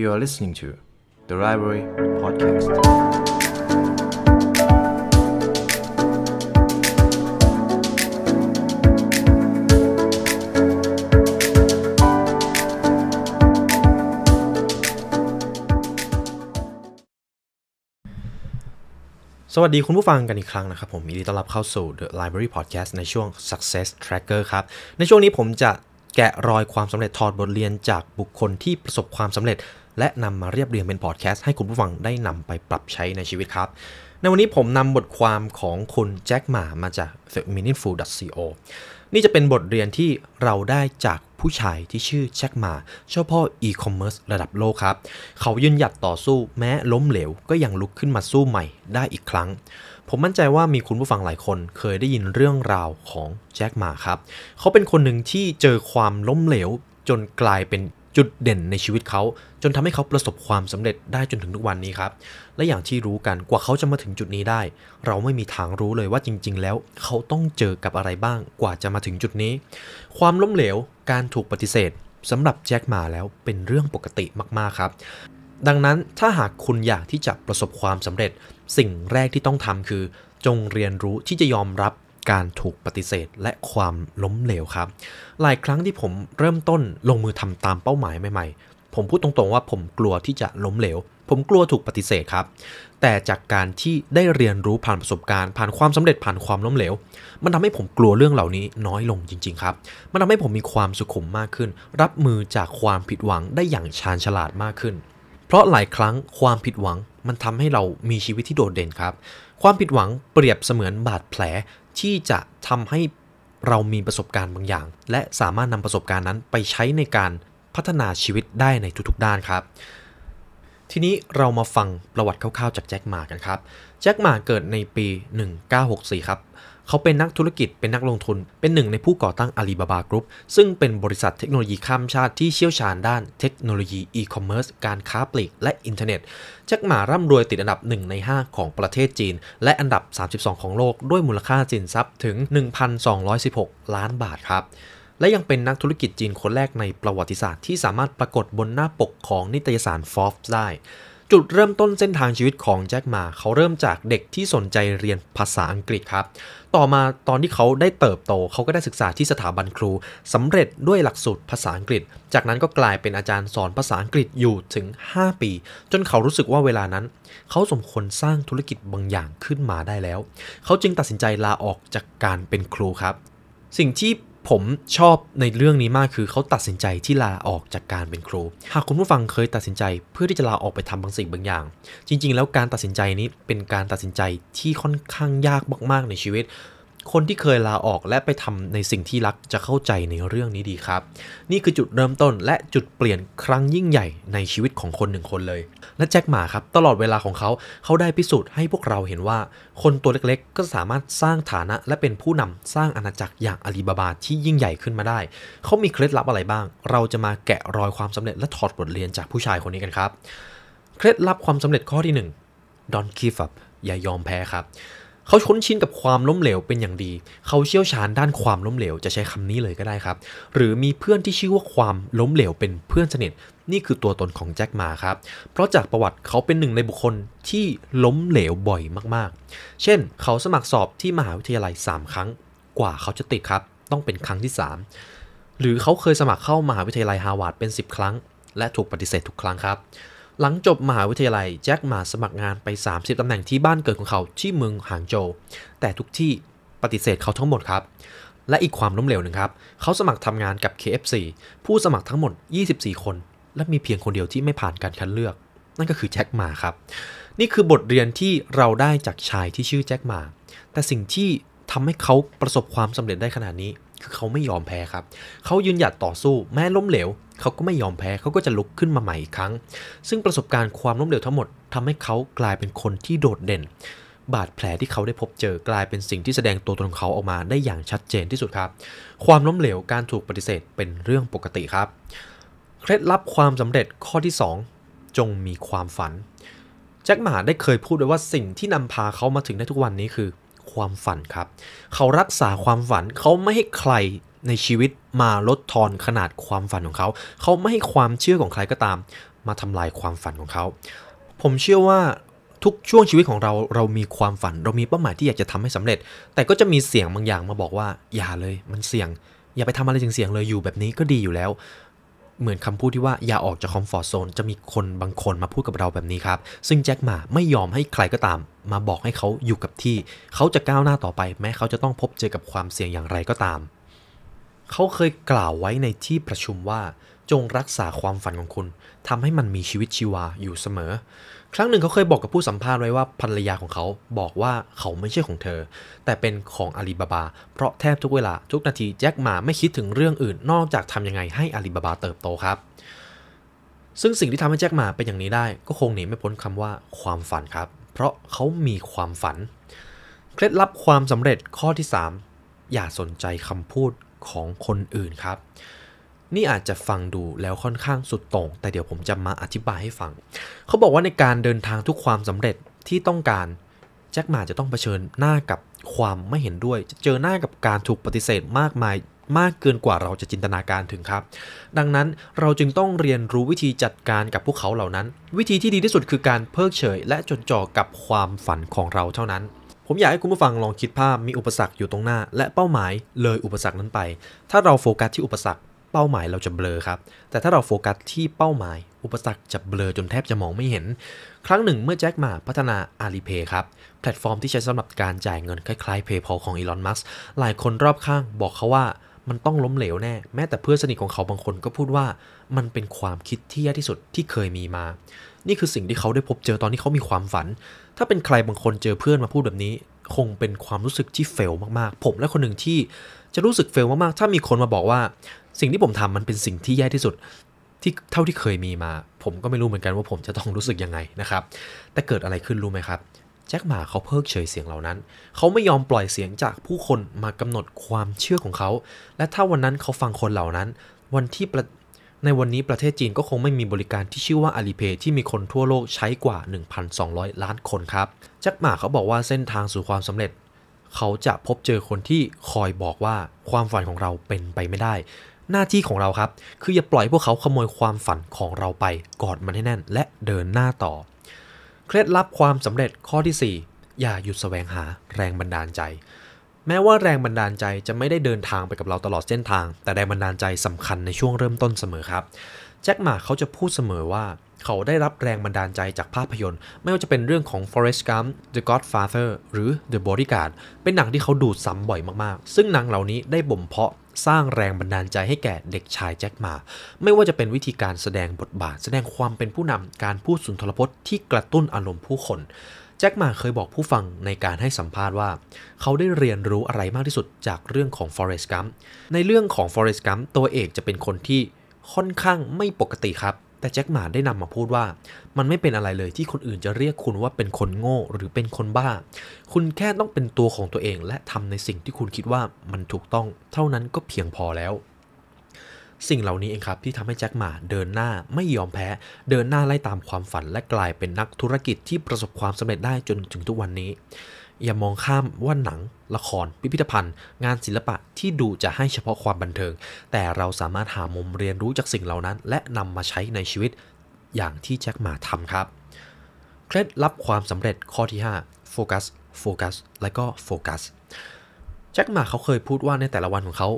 You are listening to The Library Podcast. สวัสดีคุณผู้ฟังกันอีกครั้งนะครับ ผมยินดีต้อนรับเข้าสู่ The Library Podcast ในช่วง Success Tracker ครับ ในช่วงนี้ผมจะแกะรอยความสำเร็จถอดบทเรียนจากบุคคลที่ประสบความสำเร็จ และนำมาเรียบเรียงเป็นพอดแคสต์ให้คุณผู้ฟังได้นำไปปรับใช้ในชีวิตครับ ในวันนี้ผมนำบทความของคุณแจ็คหมามาจาก The m i n i n f u l co นี่จะเป็นบทเรียนที่เราได้จากผู้ชายที่ชื่อแจ็คหมาเจ้าพ่ออีคอมเมิร์ซระดับโลกครับ เขายืนหยัดต่อสู้แม้ล้มเหลว ก็ยังลุกขึ้นมาสู้ใหม่ได้อีกครั้งผมมั่นใจว่ามีคุณผู้ฟังหลายคนเคยได้ยินเรื่องราวของแจ็คมาครับ เขาเป็นคนหนึ่งที่เจอความล้มเหลวจนกลายเป็นจุดเด่นในชีวิตเขา จนทำให้เขาประสบความสำเร็จได้จนถึงทุกวันนี้ครับ และอย่างที่รู้กันกว่าเขาจะมาถึงจุดนี้ได้ เราไม่มีทางรู้เลยว่าจริงๆ แล้วเขาต้องเจอกับอะไรบ้างกว่าจะมาถึงจุดนี้ ความล้มเหลวการถูกปฏิเสธสำหรับแจ็คมาแล้วเป็นเรื่องปกติมากๆครับดังนั้นถ้าหากคุณอยากที่จะประสบความสำเร็จสิ่งแรกที่ต้องทำคือ จงเรียนรู้ที่จะยอมรับการถูกปฏิเสธและความล้มเหลวครับ หลายครั้งที่ผมเริ่มต้นลงมือทำตามเป้าหมายใหม่ๆผมพูดตรงๆว่าผมกลัวที่จะล้มเหลว ผมกลัวถูกปฏิเสธครับแต่จากการที่ได้เรียนรู้ผ่านประสบการณ์ผ่านความสำเร็จผ่านความล้มเหลวมันทำให้ผมกลัวเรื่องเหล่านี้น้อยลงจริง ๆ ครับมันทำให้ผมมีความสุขุมมากขึ้น รับมือจากความผิดหวังได้อย่างชาญฉลาดมากขึ้นเพราะหลายครั้งความผิดหวัง มันทำให้เรามีชีวิตที่โดดเด่นครับ ความผิดหวังเปรียบเสมือนบาดแผลที่จะทำให้เรามีประสบการณ์บางอย่าง และสามารถนำประสบการณ์นั้นไปใช้ในการพัฒนาชีวิตได้ในทุกๆ ด้านครับ ทีนี้เรามาฟังประวัติคร่าวๆจากแจ็คหมากันครับแจ็คหมาเกิดในปี1964ครับเขาเป็นนักธุรกิจเป็นนักลงทุน เป็นหนึ่งในผู้ก่อตั้งอาลีบาบากรุ๊ปซึ่งเป็นบริษัทเทคโนโลยีข้ามชาติที่เชี่ยวชาญด้าน เทคโนโลยีอีคอมเมิร์ซการค้าปลีก และอินเทอร์เน็ตจักหมาร่ำรวยติดอันดับ 1 ใน 5 ของประเทศจีน และอันดับ 32 ของโลกด้วยมูลค่าสินทรัพย์ถึง 1,216 ล้านบาทครับและยังเป็นนักธุรกิจจีนคนแรกในประวัติศาสตร์ที่สามารถปรากฏบนหน้าปกของนิตยสาร Forbes ได้ จุดเริ่มต้นเส้นทางชีวิตของแจ็คหมาเขาเริ่มจากเด็กที่สนใจเรียนภาษาอังกฤษครับต่อมาตอนที่เขาได้เติบโต เขาก็ได้ศึกษาที่สถาบันครู สำเร็จด้วยหลักสูตรภาษาอังกฤษ จากนั้นก็กลายเป็นอาจารย์สอนภาษาอังกฤษอยู่ถึง 5 ปี จนเขารู้สึกว่าเวลานั้นเขาสมควรสร้างธุรกิจบางอย่างขึ้นมาได้แล้ว เขาจึงตัดสินใจลาออกจากการเป็นครูครับ สิ่งที่ผมชอบในเรื่องนี้มากคือเขาตัดสินใจที่ลาออกจากการเป็นครูหากคุณผู้ฟังเคยตัดสินใจเพื่อที่จะลาออกไปทำบางสิ่งบางอย่าง จริงๆแล้วการตัดสินใจนี้เป็นการตัดสินใจที่ค่อนข้างยากมากๆในชีวิตคนที่เคยลาออกและไปทำในสิ่งที่รักจะเข้าใจในเรื่องนี้ดีครับ นี่คือจุดเริ่มต้นและจุดเปลี่ยนครั้งยิ่งใหญ่ในชีวิตของคนหนึ่งคนเลย และแจ็คหมาครับ ตลอดเวลาของเขา เขาได้พิสูจน์ให้พวกเราเห็นว่าคนตัวเล็กๆ ก็สามารถสร้างฐานะและเป็นผู้นำสร้างอาณาจักรอย่างอาลีบาบาที่ยิ่งใหญ่ขึ้นมาได้ เขามีเคล็ดลับอะไรบ้าง เราจะมาแกะรอยความสำเร็จและถอดบทเรียนจากผู้ชายคนนี้กันครับเคล็ดลับความสำเร็จข้อที่ 1 don't give up อย่ายอมแพ้ครับเขาคุ้นชินกับความล้มเหลวเป็นอย่างดี เขาเชี่ยวชาญด้านความล้มเหลวจะใช้คำนี้เลยก็ได้ครับ หรือมีเพื่อนที่ชื่อว่าความล้มเหลวเป็นเพื่อนสนิท นี่คือตัวตนของแจ็คมาครับ เพราะจากประวัติเขาเป็นหนึ่งในบุคคลที่ล้มเหลวบ่อยมาก ๆ เช่น เขาสมัครสอบที่มหาวิทยาลัย 3 ครั้ง กว่าเขาจะติดครับ ต้องเป็นครั้งที่ 3 หรือเขาเคยสมัครเข้ามหาวิทยาลัยฮาร์วาร์ดเป็น 10ครั้ง และถูกปฏิเสธทุกครั้งครับหลังจบมหาวิทยาลัยแจ็คมาสมัครงานไป 30 ตำแหน่งที่บ้านเกิดของเขาที่เมืองหางโจวแต่ทุกที่ปฏิเสธเขาทั้งหมดครับ และอีกความล้มเหลวหนึ่งครับ เขาสมัครทำงานกับ KFC ผู้สมัครทั้งหมด 24 คน และมีเพียงคนเดียวที่ไม่ผ่านการคัดเลือก นั่นก็คือแจ็คมาครับ นี่คือบทเรียนที่เราได้จากชายที่ชื่อแจ็คมาแต่สิ่งที่ทำให้เขาประสบความสำเร็จได้ขนาดนี้ือเขาไม่ยอมแพ้ครับ เขายืนหยัดต่อสู้แม้ล้มเหลว เขาก็ไม่ยอมแพ้เขาก็จะลุกขึ้นมาใหม่อีกครั้ง ซึ่งประสบการณ์ความล้มเหลวทั้งหมด ทำให้เขากลายเป็นคนที่โดดเด่น บาดแผลที่เขาได้พบเจอกลายเป็นสิ่งที่แสดงตัวตนของเขาออกมาได้อย่างชัดเจนที่สุดครับ ความล้มเหลวการถูกปฏิเสธเป็นเรื่องปกติครับ เคล็ดลับความสำเร็จข้อที่ 2 จงมีความฝันแจ็คหมาได้เคยพูดไว้ว่าสิ่งที่นำพาเขามาถึงในทุกวันนี้คือความฝันครับ เขารักษาความฝันเขาไม่ให้ใครในชีวิตมาลดทอนขนาดความฝันของเขาเขาไม่ให้ความเชื่อของใครก็ตามมาทำลายความฝันของเขา ผมเชื่อว่าทุกช่วงชีวิตของเราเรามีความฝันเรามีเป้าหมายที่อยากจะทำให้สำเร็จ แต่ก็จะมีเสียงบางอย่างมาบอกว่าอย่าเลยมันเสี่ยง อย่าไปทำอะไรเสี่ยงเลยอยู่แบบนี้ก็ดีอยู่แล้วเหมือนคำพูดที่ว่าอย่าออกจากคอมฟอร์ทโซนจะมีคนบางคนมาพูดกับเราแบบนี้ครับ ซึ่งแจ็คหมาไม่ยอมให้ใครก็ตาม มาบอกให้เขาอยู่กับที่ เขาจะก้าวหน้าต่อไป แม้เขาจะต้องพบเจอกับความเสี่ยงอย่างไรก็ตาม เขาเคยกล่าวไว้ในที่ประชุมว่า จงรักษาความฝันของคุณ ทำให้มันมีชีวิตชีวาอยู่เสมอครั้งหนึ่งเขาเคยบอกกับผู้สัมภาษณ์ไว้ว่าภรรยาของเขาบอกว่าเขาไม่ใช่ของเธอ แต่เป็นของอาลีบาบา เพราะแทบทุกเวลา ทุกนาทีแจ็คหมาไม่คิดถึงเรื่องอื่น นอกจากทำยังไงให้อาลีบาบาเติบโตครับ ซึ่งสิ่งที่ทำให้แจ็คหมาเป็นอย่างนี้ได้ ก็คงหนีไม่พ้นคำว่าความฝันครับ เพราะเขามีความฝันเคล็ดลับความสำเร็จข้อที่ 3 อย่าสนใจคำพูดของคนอื่นครับนี่อาจจะฟังดูแล้วค่อนข้างสุดโต่ง แต่เดี๋ยวผมจะมาอธิบายให้ฟัง เขาบอกว่าในการเดินทางทุกความสำเร็จที่ต้องการ แจ็คหมาจะต้องเผชิญหน้ากับความไม่เห็นด้วย จะเจอหน้ากับการถูกปฏิเสธมากมาย มากเกินกว่าเราจะจินตนาการถึงครับ ดังนั้นเราจึงต้องเรียนรู้วิธีจัดการกับพวกเขาเหล่านั้น วิธีที่ดีที่สุดคือการเพิกเฉย และจดจ่อกับความฝันของเราเท่านั้น ผมอยากให้คุณผู้ฟังลองคิดภาพ มีอุปสรรคอยู่ตรงหน้า และเป้าหมายเลยอุปสรรคนั้นไป ถ้าเราโฟกัสที่อุปสรรคเป้าหมายเราจะเบลอครับ แต่ถ้าเราโฟกัสที่เป้าหมาย อุปสรรคจะเบลอจนแทบจะมองไม่เห็น ครั้งหนึ่งเมื่อแจ็คมาพัฒนา Alipay ครับ แพลตฟอร์มที่ใช้สำหรับการจ่ายเงินคล้าย ๆ PayPal ของอีลอนมัสหลายคนรอบข้างบอกเขาว่ามันต้องล้มเหลวแน่ แม้แต่เพื่อนสนิทของเขาบางคนก็พูดว่ามันเป็นความคิดที่แย่ที่สุดที่เคยมีมา นี่คือสิ่งที่เขาได้พบเจอตอนที่เขามีความฝัน ถ้าเป็นใครบางคนเจอเพื่อนมาพูดแบบนี้ คงเป็นความรู้สึกที่เฟลมากๆ ผมและคนหนึ่งที่จะรู้สึกเฟลมากๆ ถ้ามีคนมาบอกว่า สิ่งที่ผมทำมันเป็นสิ่งที่แย่ที่สุดที่เท่าที่เคยมีมา ผมก็ไม่รู้เหมือนกันว่าผมจะต้องรู้สึกยังไงนะครับแต่เกิดอะไรขึ้นรู้ไหมครับแจ็คหมาเขาเพิกเฉยเสียงเหล่านั้นเขาไม่ยอมปล่อยเสียงจากผู้คนมากำหนดความเชื่อของเขา และถ้าวันนั้นเขาฟังคนเหล่านั้น วันที่ในวันนี้ประเทศจีนก็คงไม่มีบริการที่ชื่อว่าอาลีเพย์ที่มีคนทั่วโลกใช้กว่า 1,200 ล้านคนครับแจ็คหมาเขาบอกว่าเส้นทางสู่ความสำเร็จเขาจะพบเจอคนที่คอยบอกว่าความฝันของเราเป็นไปไม่ได้ หน้าที่ของเราครับ คืออย่าปล่อยพวกเขาขโมยความฝันของเราไปกอดมันให้แน่น และเดินหน้าต่อ เคล็ดลับความสำเร็จข้อที่ 4 อย่าหยุดสแสวงหาแรงบันดาลใจ แม้ว่าแรงบันดาลใจจะไม่ได้เดินทางไปกับเราตลอดเส้นทาง แต่แรงบันดาลใจสำคัญในช่วงเริ่มต้นเสมอครับ แจ็คหมาเขาจะพูดเสมอว่าเขาได้รับแรงบันดาลใจจากภาพยนตร์ ไม่ว่าจะเป็นเรื่องของ Forrest Gump The Godfather หรือ The Bodyguard เป็นหนังที่เขาดูดซ้ำบ่อยมาก ๆ ซึ่งหนังเหล่านี้ได้บ่มเพาะสร้างแรงบันดาลใจให้แก่เด็กชายแจ็คมาไม่ว่าจะเป็นวิธีการแสดงบทบาท แสดงความเป็นผู้นำการพูดสุนทรพจน์ ที่กระตุ้นอารมณ์ผู้คน แจ็คมาเคยบอกผู้ฟังในการให้สัมภาษณ์ว่าเขาได้เรียนรู้อะไรมากที่สุดจากเรื่องของ Forrest Gump ในเรื่องของ Forrest Gump ตัวเอกจะเป็นคนที่ค่อนข้างไม่ปกติครับแต่แจ็คหมาได้นำมาพูดว่า มันไม่เป็นอะไรเลยที่คนอื่นจะเรียกคุณว่าเป็นคนโง่หรือเป็นคนบ้า คุณแค่ต้องเป็นตัวของตัวเองและทำในสิ่งที่คุณคิดว่ามันถูกต้องเท่านั้นก็เพียงพอแล้ว สิ่งเหล่านี้เองครับที่ทำให้แจ็คหมาเดินหน้าไม่ยอมแพ้ เดินหน้าไล่ตามความฝันและกลายเป็นนักธุรกิจที่ประสบความสำเร็จได้จนถึงทุกวันนี้อย่ามองข้ามว่าหนัง ละคร พิพิธภัณฑ์ งานศิลปะที่ดูจะให้เฉพาะความบันเทิง แต่เราสามารถหามุมเรียนรู้จากสิ่งเหล่านั้น และนำมาใช้ในชีวิต อย่างที่แจ็คหมาทำครับ เคล็ดลับความสำเร็จข้อที่5โฟกัส โฟกัส และก็โฟกัสแจ็คหมาเขาเคยพูดว่าในแต่ละวันของเขา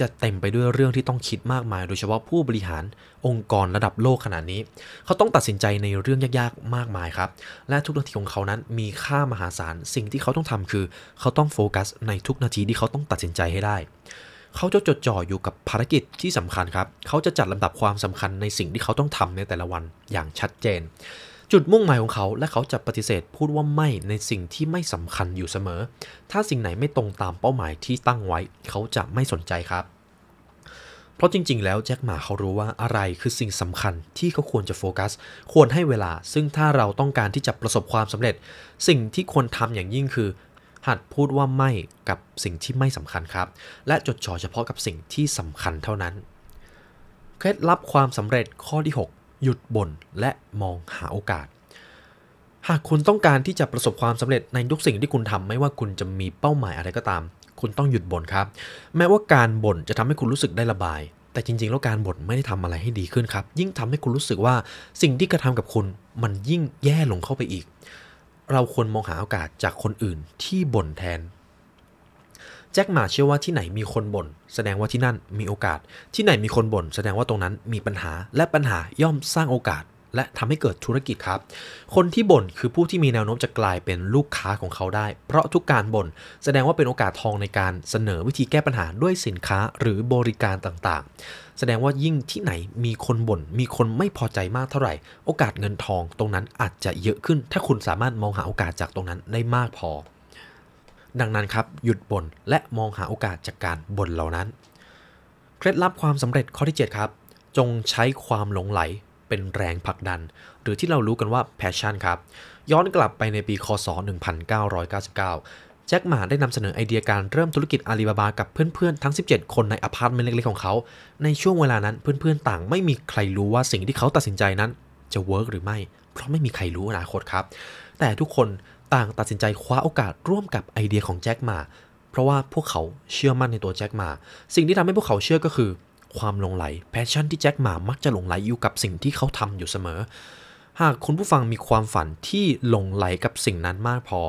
จะเต็มไปด้วยเรื่องที่ต้องคิดมากมายโดยเฉพาะผู้บริหารองค์กรระดับโลกขนาดนี้ เขาต้องตัดสินใจในเรื่องยากๆมากมายครับ และทุกนาทีของเขานั้นมีค่ามหาศาล สิ่งที่เขาต้องทำคือเขาต้องโฟกัส ในทุกนาทีที่เขาต้องตัดสินใจให้ได้ เขาจะจดจ่ออยู่กับภารกิจที่สำคัญครับ เขาจะจัดลำดับความสำคัญในสิ่งที่เขาต้องทำในแต่ละวันอย่างชัดเจนจุดมุ่งหมายของเขาและเขาจะปฏิเสธพูดว่าไม่ในสิ่งที่ไม่สำคัญอยู่เสมอ ถ้าสิ่งไหนไม่ตรงตามเป้าหมายที่ตั้งไว้ เขาจะไม่สนใจครับ เพราะจริงๆแล้วแจ็คหมาเขารู้ว่าอะไรคือสิ่งสำคัญที่เขาควรจะโฟกัสควรให้เวลาซึ่งถ้าเราต้องการที่จะประสบความสำเร็จ สิ่งที่ควรทำอย่างยิ่งคือ หัดพูดว่าไม่กับสิ่งที่ไม่สำคัญครับ และจดจ่อเฉพาะกับสิ่งที่สำคัญเท่านั้นเคล็ดลับความสำเร็จข้อที่ 6หยุดบ่นและมองหาโอกาส หากคุณต้องการที่จะประสบความสำเร็จในทุกสิ่งที่คุณทำไม่ว่าคุณจะมีเป้าหมายอะไรก็ตาม คุณต้องหยุดบ่นครับ แม้ว่าการบ่นจะทำให้คุณรู้สึกได้ระบาย แต่จริงๆแล้วการบ่นไม่ได้ทำอะไรให้ดีขึ้นครับ ยิ่งทำให้คุณรู้สึกว่าสิ่งที่กระทำกับคุณมันยิ่งแย่ลงเข้าไปอีก เราควรมองหาโอกาสจากคนอื่นที่บ่นแทนแจ็คหมาเชื่อว่าที่ไหนมีคนบน่น แสดงว่าที่นั่นมีโอกาสที่ไหนมีคนบน่น แสดงว่าตรงนั้นมีปัญหาและปัญหาย่อมสร้างโอกาส และทำให้เกิดธุรกิจครับ คนที่บ่นคือผู้ที่มีแนวโน้มจะกลายเป็นลูกค้าของเขาได้เพราะทุกการบน่น แสดงว่าเป็นโอกาสทองในการเสนอวิธีแก้ปัญหาด้วยสินค้าหรือบริการต่างๆ แสดงว่ายิ่งที่ไหนมีคนบน่นมีคนไม่พอใจมากเท่าไหร่ โอกาสเงินทอง ตรงนั้นอาจจะเยอะขึ้น ถ้าคุณสามารถมองหาโอกาสจากตรงนั้นได้มากพอดังนั้นครับ หยุดบ่นและมองหาโอกาสจากการบ่นเหล่านั้น เคล็ดลับความสำเร็จข้อที่7ครับ จงใช้ความหลงไหลเป็นแรงผลักดัน หรือที่เรารู้กันว่าแพชชั่นครับ ย้อนกลับไปในปีคศ 1999 แจ็คหมาได้นำเสนอไอเดียการเริ่มธุรกิจอาลีบาบา กับเพื่อนๆ ทั้ง 17 คนในอพาร์ตเมนต์เล็กๆ ของเขา ในช่วงเวลานั้นเพื่อนๆต่างไม่มีใครรู้ว่าสิ่งที่เขาตัดสินใจนั้น จะเวิร์กหรือไม่ เพราะไม่มีใครรู้อนาคตครับ แต่ทุกคนต่างตัดสินใจคว้าโอกาสร่วมกับไอเดียของแจ็คมาเพราะว่าพวกเขาเชื่อมั่นในตัวแจ็คมาสิ่งที่ทำให้พวกเขาเชื่อก็คือ ความหลงไหลแพชชั่นที่แจ็คมามักจะหลงไหลอยู่กับสิ่งที่เขาทำอยู่เสมอ หากคุณผู้ฟังมีความฝันที่หลงไหลกับสิ่งนั้นมากพอ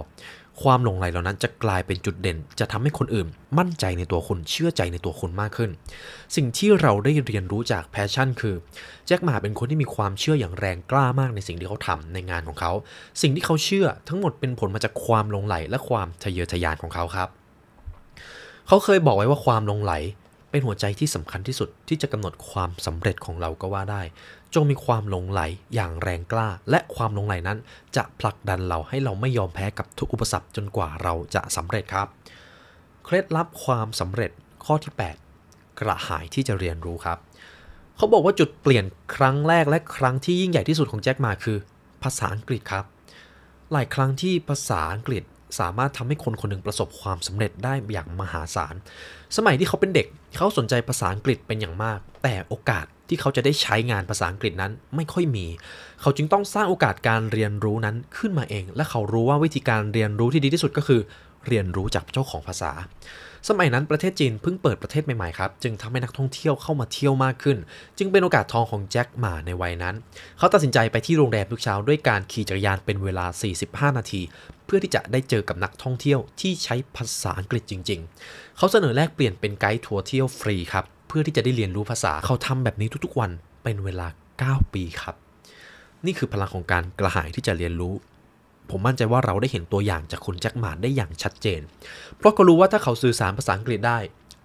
ความหลงไหลเหล่านั้นจะกลายเป็นจุดเด่น จะทำให้คนอื่นมั่นใจในตัวคุณเชื่อใจในตัวคุณมากขึ้น สิ่งที่เราได้เรียนรู้จากแพชชั่น คือ แจ็คหมาเป็นคนที่มีความเชื่ออย่างแรงกล้ามากในสิ่งที่เขาทำในงานของเขา สิ่งที่เขาเชื่อทั้งหมดเป็นผลมาจากความหลงไหลและความทะเยอทะยานของเขาครับ เขาเคยบอกไว้ว่าความหลงไหลเป็นหัวใจที่สำคัญที่สุดที่จะกำหนดความสำเร็จของเราก็ว่าได้จงมีความหลงไหลอย่างแรงกล้า และความหลงไหลนั้น จะผลักดันเราให้เราไม่ยอมแพ้กับทุกอุปสรรคจนกว่าเราจะสำเร็จครับ เคล็ดลับความสำเร็จข้อที่ 8 กระหายที่จะเรียนรู้ครับ เขาบอกว่าจุดเปลี่ยนครั้งแรกและครั้งที่ยิ่งใหญ่ที่สุดของแจ็คมาคือภาษาอังกฤษครับ หลายครั้งที่ภาษาอังกฤษสามารถทำให้คนคนหนึ่งประสบความสำเร็จได้อย่างมหาศาล สมัยที่เขาเป็นเด็กเขาสนใจภาษาอังกฤษเป็นอย่างมาก แต่โอกาสที่เขาจะได้ใช้งานภาษาอังกฤษนั้นไม่ค่อยมี เขาจึงต้องสร้างโอกาสการเรียนรู้นั้นขึ้นมาเอง และเขารู้ว่าวิธีการเรียนรู้ที่ดีที่สุดก็คือ เรียนรู้จาก เจ้าของภาษาสมัยนั้นประเทศจีนเพิ่งเปิดประเทศใหม่ๆครับจึงทำให้นักท่องเที่ยวเข้ามาเที่ยวมากขึ้น จึงเป็นโอกาสทองของแจ็คหมาในวัยนั้น เขาตัดสินใจไปที่โรงแรมทุกเช้าด้วยการขี่จักรยานเป็นเวลา 45 นาที เพื่อที่จะได้เจอกับนักท่องเที่ยวที่ใช้ภาษาอังกฤษจริงๆ เขาเสนอแลกเปลี่ยนเป็นไกด์ทัวร์เที่ยวฟรีครับเพื่อที่จะได้เรียนรู้ภาษาเขาทำแบบนี้ทุกๆวันเป็นเวลา 9 ปีครับ นี่คือพลังของการกระหายที่จะเรียนรู้ผมมั่นใจว่าเราได้เห็นตัวอย่างจากคุณแจ็คหมาได้อย่างชัดเจน เพราะก็รู้ว่าถ้าเขาสื่อสารภาษาอังกฤษได้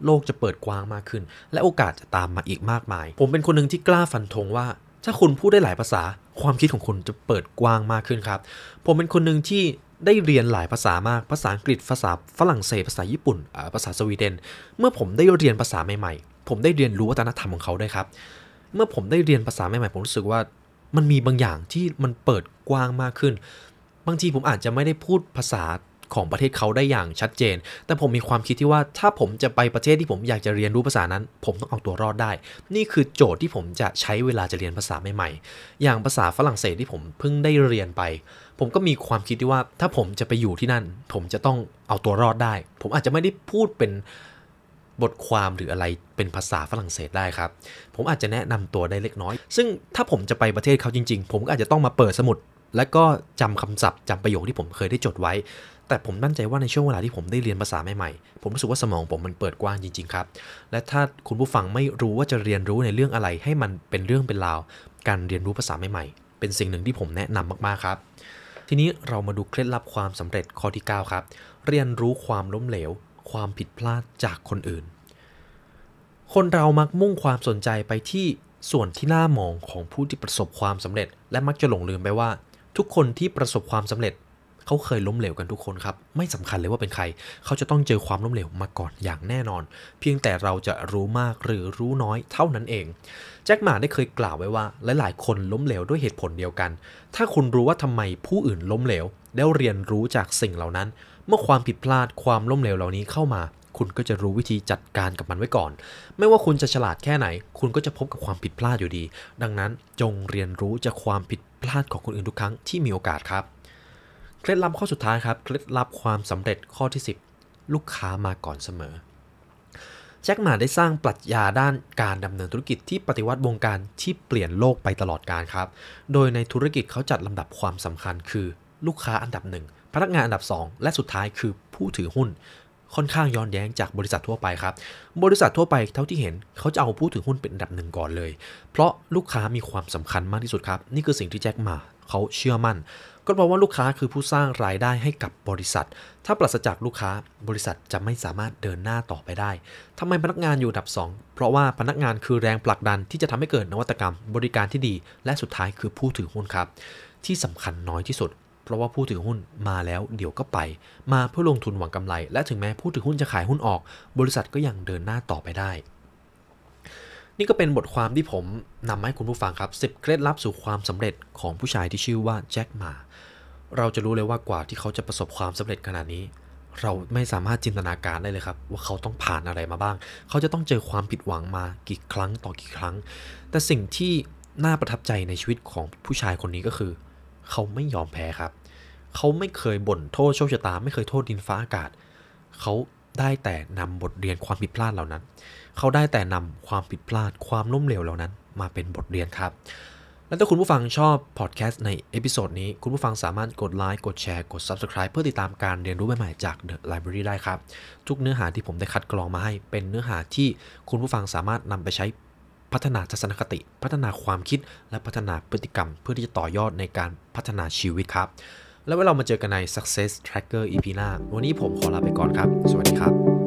โลกจะเปิดกว้างมากขึ้น และโอกาสจะตามมาอีกมากมาย ผมเป็นคนหนึ่งที่กล้าฟันธงว่า ถ้าคุณพูดได้หลายภาษาความคิดของคุณจะเปิดกว้างมากขึ้นครับ ผมเป็นคนหนึ่งที่ได้เรียนหลายภาษามากภาษาอังกฤษภาษาฝรั่งเศสภาษาญี่ปุ่นภาษาสวีเดน เมื่อผมได้เรียนภาษาใหม่ๆ ผมได้เรียนรู้วัฒนธรรมของเขาได้ครับ เมื่อผมได้เรียนภาษาใหม่ๆผมรู้สึกว่ามันมีบางอย่างที่มันเปิดกว้างมากขึ้นบางที ผมอาจจะไม่ได้พูดภาษาของประเทศเขาได้อย่างชัดเจน แต่ผมมีความคิดที่ว่าถ้าผมจะไปประเทศที่ผมอยากจะเรียนรู้ภาษานั้น ผมต้องเอาตัวรอดได้ นี่คือโจทย์ที่ผมจะใช้เวลาจะเรียนภาษาใหม่ๆ อย่างภาษาฝรั่งเศสที่ผมเพิ่งได้เรียนไป ผมก็มีความคิดที่ว่าถ้าผมจะไปอยู่ที่นั่น ผมจะต้องเอาตัวรอดได้ ผมอาจจะไม่ได้พูดเป็นบทความหรืออะไรเป็นภาษาฝรั่งเศสได้ครับ ผมอาจจะแนะนำตัวได้เล็กน้อย ซึ่งถ้าผมจะไปประเทศเขาจริง ๆ ผมก็อาจจะต้องมาเปิดสมุดและก็จำคำศัพท์จำประโยคที่ผมเคยได้จดไว้ แต่ผมมั่นใจว่าในช่วงเวลาที่ผมได้เรียนภาษาใหม่ๆผมรู้สึกว่าสมองผมมันเปิดกว้างจริงๆครับ และถ้าคุณผู้ฟังไม่รู้ว่าจะเรียนรู้ในเรื่องอะไร ให้มันเป็นเรื่องเป็นราว การเรียนรู้ภาษาใหม่ๆเป็นสิ่งหนึ่งที่ผมแนะนำมากๆครับ ทีนี้เรามาดูเคล็ดลับความสำเร็จข้อที่9ครับ เรียนรู้ความล้มเหลว ความผิดพลาดจากคนอื่น คนเรามักมุ่งความสนใจไปที่ส่วนที่น่ามองของผู้ที่ประสบความสำเร็จ และมักจะหลงลืมไปว่าทุกคนที่ประสบความสำเร็จ เขาเคยล้มเหลวกันทุกคนครับ ไม่สำคัญเลยว่าเป็นใคร เขาจะต้องเจอความล้มเหลวมาก่อนอย่างแน่นอน เพียงแต่เราจะรู้มากหรือรู้น้อยเท่านั้นเองแจ็คหมาได้เคยกล่าวไว้ว่า หลายๆคนล้มเหลวด้วยเหตุผลเดียวกัน ถ้าคุณรู้ว่าทำไมผู้อื่นล้มเหลวแล้วเรียนรู้จากสิ่งเหล่านั้น เมื่อความผิดพลาดความล้มเหลวเหล่านี้เข้ามา คุณก็จะรู้วิธีจัดการกับมันไว้ก่อน ไม่ว่าคุณจะฉลาดแค่ไหน คุณก็จะพบกับความผิดพลาดอยู่ดี ดังนั้นจงเรียนรู้จากความผิดพลาดของคนอื่นทุกครั้งที่มีโอกาสครับเคล็ดลับข้อสุดท้ายครับเคล็ดลับความสำเร็จข้อที่ 10 ลูกค้ามาก่อนเสมอแจ็คหมาได้สร้างปรัชญาด้านการดำเนินธุรกิจที่ปฏิวัติวงการที่เปลี่ยนโลกไปตลอดการครับ โดยในธุรกิจเขาจัดลำดับความสำคัญ คือ ลูกค้าอันดับหนึ่งพนักงานอันดับ 2 และสุดท้ายคือผู้ถือหุ้นค่อนข้างย้อนแย้งจากบริษัททั่วไปครับ บริษัททั่วไปเท่าที่เห็น เขาจะเอาผู้ถือหุ้นเป็นอันดับหนึ่งก่อนเลย เพราะลูกค้ามีความสำคัญมากที่สุดครับ นี่คือสิ่งที่แจ็คมา เขาเชื่อมั่น ก็เพราะว่าลูกค้าคือผู้สร้างรายได้ให้กับบริษัท ถ้าปราศจากลูกค้าบริษัทจะไม่สามารถเดินหน้าต่อไปได้ ทำไมพนักงานอยู่ัดับ 2 เพราะว่าพนักงานคือแรงผลักดันที่จะทำให้เกิดนวัตกรรม บริการที่ดี และสุดท้ายคือผู้ถือหุ้นครับ ที่สำคัญน้อยที่สุดเพราะว่าผู้ถือหุ้นมาแล้วเดี๋ยวก็ไป มาเพื่อลงทุนหวังกำไร และถึงแม้ผู้ถือหุ้นจะขายหุ้นออก บริษัทก็ยังเดินหน้าต่อไปได้ นี่ก็เป็นบทความที่ผมนำมาให้คุณผู้ฟังครับ 10เคล็ดลับสู่ความสำเร็จของผู้ชายที่ชื่อว่าแจ็คมาเราจะรู้เลยว่ากว่าที่เขาจะประสบความสำเร็จขนาดนี้ เราไม่สามารถจินตนาการได้เลยครับ ว่าเขาต้องผ่านอะไรมาบ้าง เขาจะต้องเจอความผิดหวังมากี่ครั้งต่อกี่ครั้ง แต่สิ่งที่น่าประทับใจในชีวิตของผู้ชายคนนี้ก็คือเขาไม่ยอมแพ้ครับ เขาไม่เคยบ่นโทษโชคชะตาไม่เคยโทษดินฟ้าอากาศ เขาได้แต่นำบทเรียนความผิดพลาดเหล่านั้น เขาได้แต่นำความผิดพลาดความล้มเหลวเหล่านั้น มาเป็นบทเรียนครับ และถ้าคุณผู้ฟังชอบพอดแคสต์ในเอพิโซดนี้ คุณผู้ฟังสามารถกดไลค์กดแชร์กด Subscribe เพื่อติดตามการเรียนรู้ใหม่ๆจาก The Library ได้ครับ ทุกเนื้อหาที่ผมได้คัดกรองมาให้เป็นเนื้อหาที่คุณผู้ฟังสามารถนำไปใช้พัฒนาทัศนคติ พัฒนาความคิดและพัฒนาพฤติกรรมเพื่อที่จะต่อยอดในการพัฒนาชีวิตครับ แล้วเวลามาเจอกันใน Success Tracker EP หน้า วันนี้ผมขอลาไปก่อนครับ สวัสดีครับ